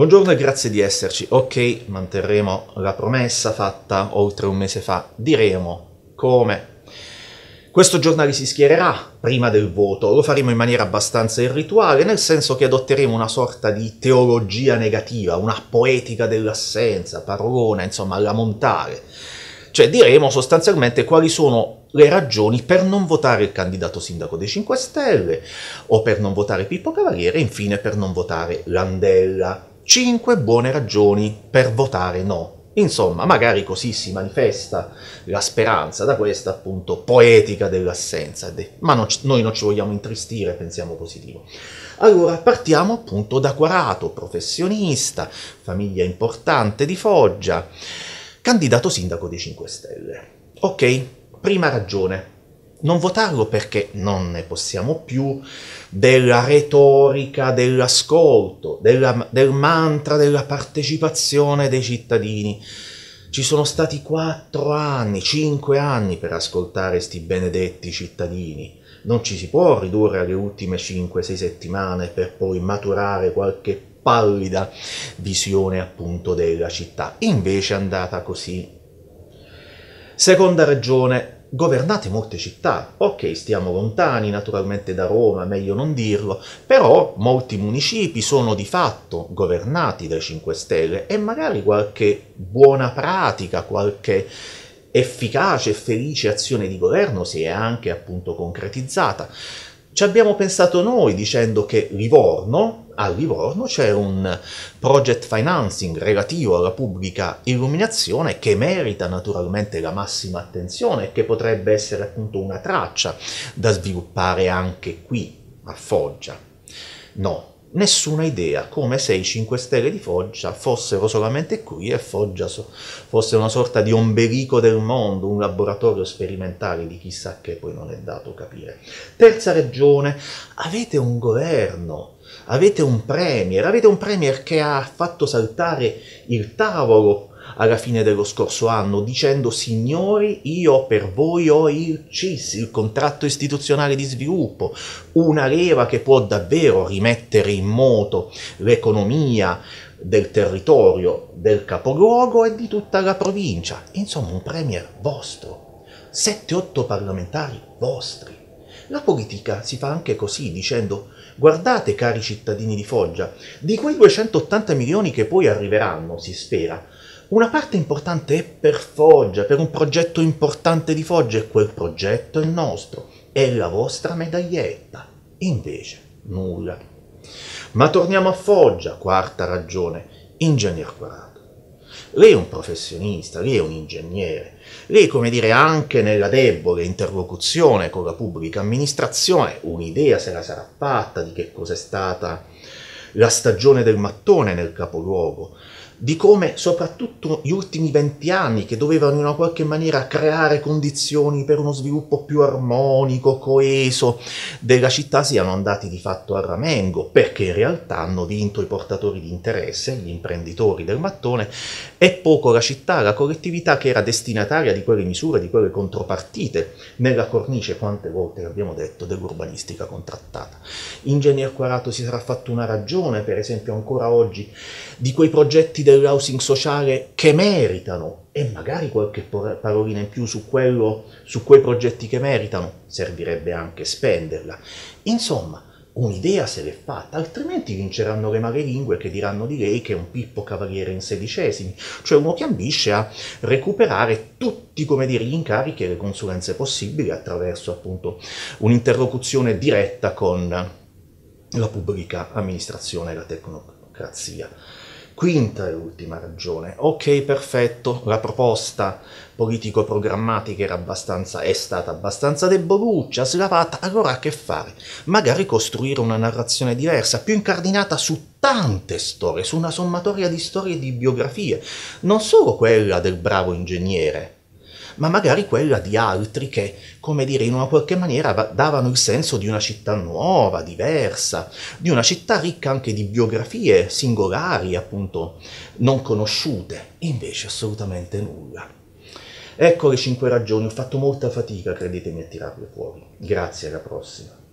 Buongiorno e grazie di esserci. Ok, manterremo la promessa fatta oltre un mese fa. Diremo come. Questo giornale si schiererà prima del voto, lo faremo in maniera abbastanza irrituale, nel senso che adotteremo una sorta di teologia negativa, una poetica dell'assenza, parolona, insomma, alla montale. Cioè diremo sostanzialmente quali sono le ragioni per non votare il candidato sindaco dei 5 Stelle, o per non votare Pippo Cavaliere, e infine per non votare Landella 5 buone ragioni per votare no. Insomma, magari così si manifesta la speranza da questa appunto poetica dell'assenza, ma non, noi non ci vogliamo intristire, pensiamo positivo. Allora, partiamo appunto da Quarato, professionista, famiglia importante di Foggia, candidato sindaco dei 5 Stelle. Ok, prima ragione, non votarlo perché non ne possiamo più della retorica, dell'ascolto, della, del mantra, della partecipazione dei cittadini. Ci sono stati quattro anni, cinque anni per ascoltare questi benedetti cittadini. Non ci si può ridurre alle ultime 5-6 settimane per poi maturare qualche pallida visione appunto della città. Invece è andata così. Seconda ragione, governate molte città. Ok, stiamo lontani naturalmente da Roma, meglio non dirlo, però molti municipi sono di fatto governati dai 5 Stelle e magari qualche buona pratica, qualche efficace e felice azione di governo si è anche appunto concretizzata. Ci abbiamo pensato noi dicendo che Livorno, a Livorno c'è un project financing relativo alla pubblica illuminazione che merita naturalmente la massima attenzione e che potrebbe essere appunto una traccia da sviluppare anche qui a Foggia. No, nessuna idea, come se i 5 Stelle di Foggia fossero solamente qui e Foggia fosse una sorta di ombelico del mondo, un laboratorio sperimentale di chissà che poi non è dato capire. Terza regione, avete un governo avete un premier, avete un premier che ha fatto saltare il tavolo alla fine dello scorso anno dicendo signori io per voi ho il CIS, il contratto istituzionale di sviluppo, una leva che può davvero rimettere in moto l'economia del territorio, del capoluogo e di tutta la provincia. Insomma un premier vostro, 7-8 parlamentari vostri. La politica si fa anche così, dicendo guardate cari cittadini di Foggia, di quei 280 milioni che poi arriveranno, si spera, una parte importante è per Foggia, per un progetto importante di Foggia e quel progetto è nostro, è la vostra medaglietta. Invece, nulla. Ma torniamo a Foggia, quarta ragione, ingegner quadrato. Lei è un professionista, lei è un ingegnere, lei come dire anche nella debole interlocuzione con la pubblica amministrazione un'idea se la sarà fatta di che cos'è stata la stagione del mattone nel capoluogo, di come soprattutto gli ultimi venti anni, che dovevano in una qualche maniera creare condizioni per uno sviluppo più armonico, coeso della città, siano andati di fatto a ramengo, perché in realtà hanno vinto i portatori di interesse, gli imprenditori del mattone, e poco la città, la collettività che era destinataria di quelle misure, di quelle contropartite, nella cornice, quante volte abbiamo detto, dell'urbanistica contrattata. Ingegner Quarato si sarà fatto una ragione, per esempio ancora oggi, di quei progetti del dell'housing sociale che meritano e magari qualche parolina in più su, quello, su quei progetti che meritano, servirebbe anche spenderla. Insomma, un'idea se l'è fatta, altrimenti vinceranno le malelingue che diranno di lei che è un Pippo Cavaliere in sedicesimi, cioè uno che ambisce a recuperare tutti come dire, gli incarichi e le consulenze possibili attraverso appunto un'interlocuzione diretta con la pubblica amministrazione e la tecnocrazia quinta e ultima ragione. Ok, perfetto, la proposta politico-programmatica era abbastanza, è stata abbastanza deboluccia, slavata, allora che fare? Magari costruire una narrazione diversa, più incardinata su tante storie, su una sommatoria di storie e di biografie, non solo quella del bravo ingegnere, ma magari quella di altri che, come dire, in una qualche maniera davano il senso di una città nuova, diversa, di una città ricca anche di biografie singolari, appunto, non conosciute, invece assolutamente nulla. Ecco le cinque ragioni, ho fatto molta fatica, credetemi, a tirarle fuori. Grazie, alla prossima.